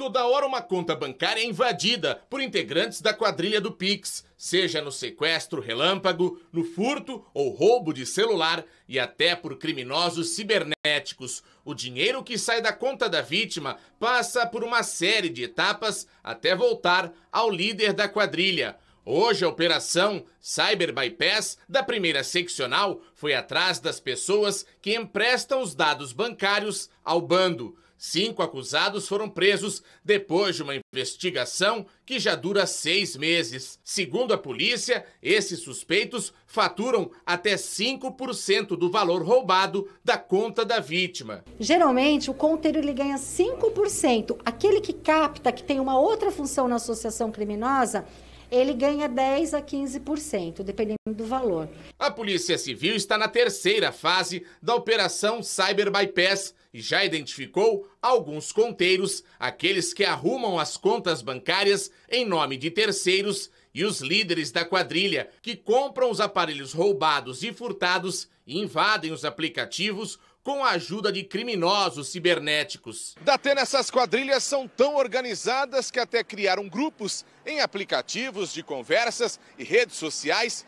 toda hora uma conta bancária é invadida por integrantes da quadrilha do Pix, seja no sequestro relâmpago, no furto ou roubo de celular e até por criminosos cibernéticos. O dinheiro que sai da conta da vítima passa por uma série de etapas até voltar ao líder da quadrilha. Hoje, a operação Cyber Bypass da primeira seccional foi atrás das pessoas que emprestam os dados bancários ao bando. Cinco acusados foram presos depois de uma investigação que já dura seis meses. Segundo a polícia, esses suspeitos faturam até 5% do valor roubado da conta da vítima. Geralmente, o conteiro ele ganha 5%. Aquele que capta, que tem uma outra função na associação criminosa, ele ganha 10 a 15%, dependendo do valor. A Polícia Civil está na terceira fase da Operação Cyber Bypass e já identificou alguns conteiros, aqueles que arrumam as contas bancárias em nome de terceiros e os líderes da quadrilha que compram os aparelhos roubados e furtados e invadem os aplicativos com a ajuda de criminosos cibernéticos. até essas quadrilhas são tão organizadas que até criaram grupos em aplicativos de conversas e redes sociais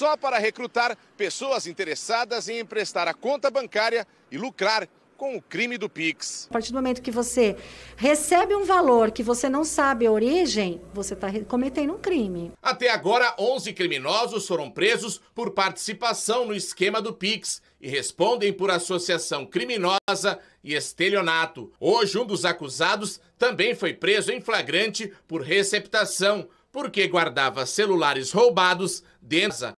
só para recrutar pessoas interessadas em emprestar a conta bancária e lucrar com o crime do Pix. A partir do momento que você recebe um valor que você não sabe a origem, você está cometendo um crime. Até agora, 11 criminosos foram presos por participação no esquema do Pix e respondem por associação criminosa e estelionato. Hoje, um dos acusados também foi preso em flagrante por receptação, porque guardava celulares roubados dentro